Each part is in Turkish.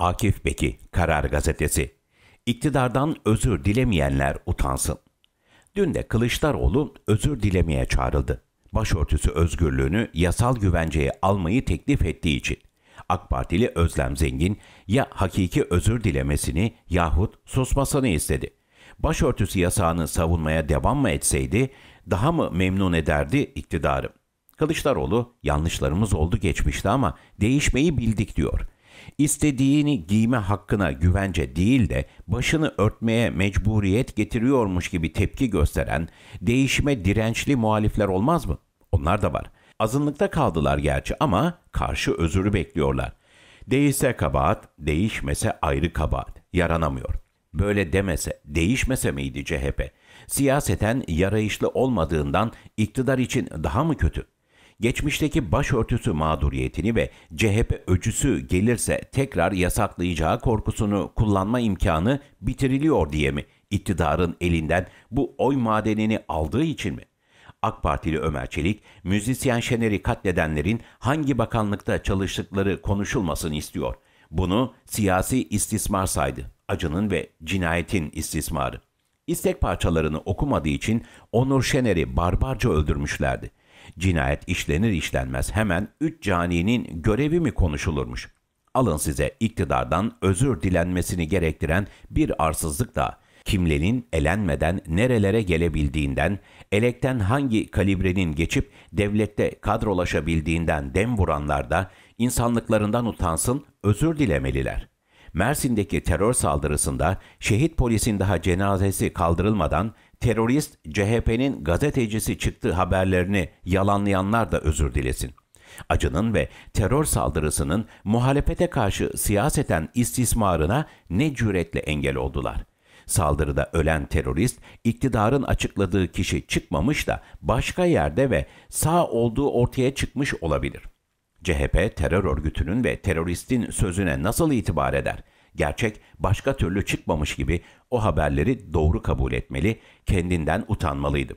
Akif Beki, Karar Gazetesi. İktidardan özür dilemeyenler utansın. Dün de Kılıçdaroğlu özür dilemeye çağrıldı. Başörtüsü özgürlüğünü yasal güvenceye almayı teklif ettiği için. AK Partili Özlem Zengin ya hakiki özür dilemesini yahut susmasını istedi. Başörtüsü yasağını savunmaya devam mı etseydi daha mı memnun ederdi iktidarı? Kılıçdaroğlu yanlışlarımız oldu geçmişte ama değişmeyi bildik diyor istediğini giyme hakkına güvence değil de başını örtmeye mecburiyet getiriyormuş gibi tepki gösteren değişime dirençli muhalifler olmaz mı? Onlar da var. Azınlıkta kaldılar gerçi ama karşı özürü bekliyorlar. Değişse kabahat, değişmese ayrı kabahat. Yaranamıyor. Böyle demese, değişmese miydi CHP? Siyaseten yarayışlı olmadığından iktidar için daha mı kötü? geçmişteki başörtüsü mağduriyetini ve CHP öcüsü gelirse tekrar yasaklayacağı korkusunu kullanma imkanı bitiriliyor diye mi? İktidarın elinden bu oy madenini aldığı için mi? AK Partili Ömer Çelik, müzisyen Şener'i katledenlerin hangi bakanlıkta çalıştıkları konuşulmasını istiyor. Bunu siyasi istismar saydı. Acının ve cinayetin istismarı. İstek parçalarını okumadığı için Onur Şener'i barbarca öldürmüşlerdi. Cinayet işlenir işlenmez hemen üç caninin görevi mi konuşulurmuş? Alın size iktidardan özür dilenmesini gerektiren bir arsızlık da kimlerin elenmeden nerelere gelebildiğinden, elekten hangi kalibrenin geçip devlette kadrolaşabildiğinden dem vuranlar da insanlıklarından utansın, özür dilemeliler. Mersin'deki terör saldırısında şehit polisin daha cenazesi kaldırılmadan terörist CHP'nin gazetecisi çıktığı haberlerini yalanlayanlar da özür dilesin. Acının ve terör saldırısının muhalefete karşı siyaseten istismarına ne cüretle engel oldular. Saldırıda ölen terörist, iktidarın açıkladığı kişi çıkmamış da başka yerde ve sağ olduğu ortaya çıkmış olabilir. CHP terör örgütünün ve teröristin sözüne nasıl itibar eder?'' Gerçek başka türlü çıkmamış gibi o haberleri doğru kabul etmeli, kendinden utanmalıydı.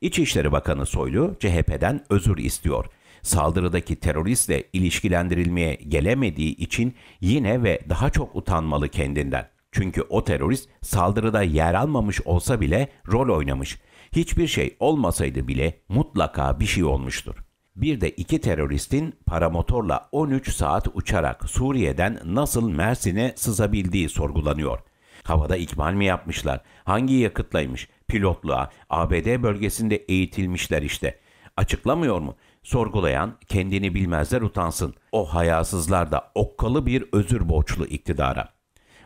İçişleri Bakanı Soylu CHP'den özür istiyor. Saldırıdaki teröristle ilişkilendirilmeye gelemediği için yine ve daha çok utanmalı kendinden. Çünkü o terörist saldırıda yer almamış olsa bile rol oynamış. Hiçbir şey olmasaydı bile mutlaka bir şey olmuştur. Bir de iki teröristin paramotorla 13 saat uçarak Suriye'den nasıl Mersin'e sızabildiği sorgulanıyor. Havada ikmal mi yapmışlar? Hangi yakıtlaymış? Pilotluğa, ABD bölgesinde eğitilmişler işte. Açıklamıyor mu? Sorgulayan kendini bilmezler utansın. O hayasızlar da okkalı bir özür borçlu iktidara.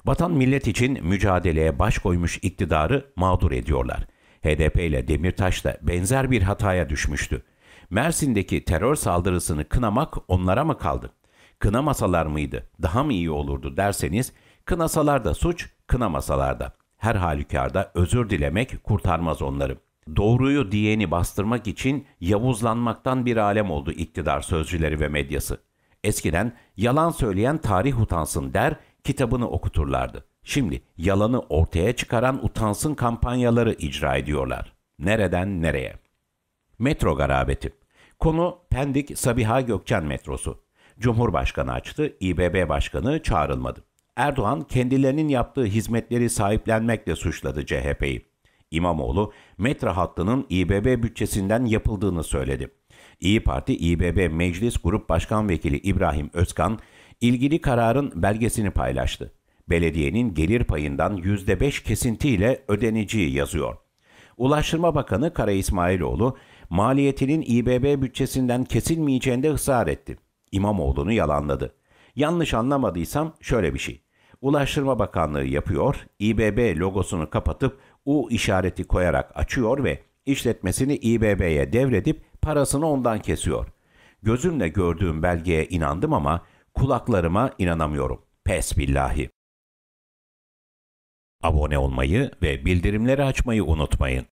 Vatan millet için mücadeleye baş koymuş iktidarı mağdur ediyorlar. HDP ile Demirtaş da benzer bir hataya düşmüştü. Mersin'deki terör saldırısını kınamak onlara mı kaldı? Kınamasalar mıydı? Daha mı iyi olurdu derseniz, kınasalar da suç, kınamasalar da. Her halükarda özür dilemek kurtarmaz onları. Doğruyu diyeni bastırmak için yavuzlanmaktan bir alem oldu iktidar sözcüleri ve medyası. Eskiden yalan söyleyen tarih utansın der, kitabını okuturlardı. Şimdi yalanı ortaya çıkaran utansın kampanyaları icra ediyorlar. Nereden nereye? Metro garabeti. Konu Pendik Sabiha Gökçen metrosu. Cumhurbaşkanı açtı, İBB Başkanı çağrılmadı. Erdoğan kendilerinin yaptığı hizmetleri sahiplenmekle suçladı CHP'yi. İmamoğlu metro hattının İBB bütçesinden yapıldığını söyledi. İyi Parti İBB Meclis Grup Başkan Vekili İbrahim Özkan ilgili kararın belgesini paylaştı. Belediyenin gelir payından %5 kesintiyle ödeneceği yazıyor. Ulaştırma Bakanı Kara İsmailoğlu maliyetinin İBB bütçesinden kesilmeyeceğinde ısrar etti. İmamoğlu'nu yalanladı. Yanlış anlamadıysam şöyle bir şey. Ulaştırma Bakanlığı yapıyor, İBB logosunu kapatıp U işareti koyarak açıyor ve işletmesini İBB'ye devredip parasını ondan kesiyor. Gözümle gördüğüm belgeye inandım ama kulaklarıma inanamıyorum. Pes billahi. Abone olmayı ve bildirimleri açmayı unutmayın.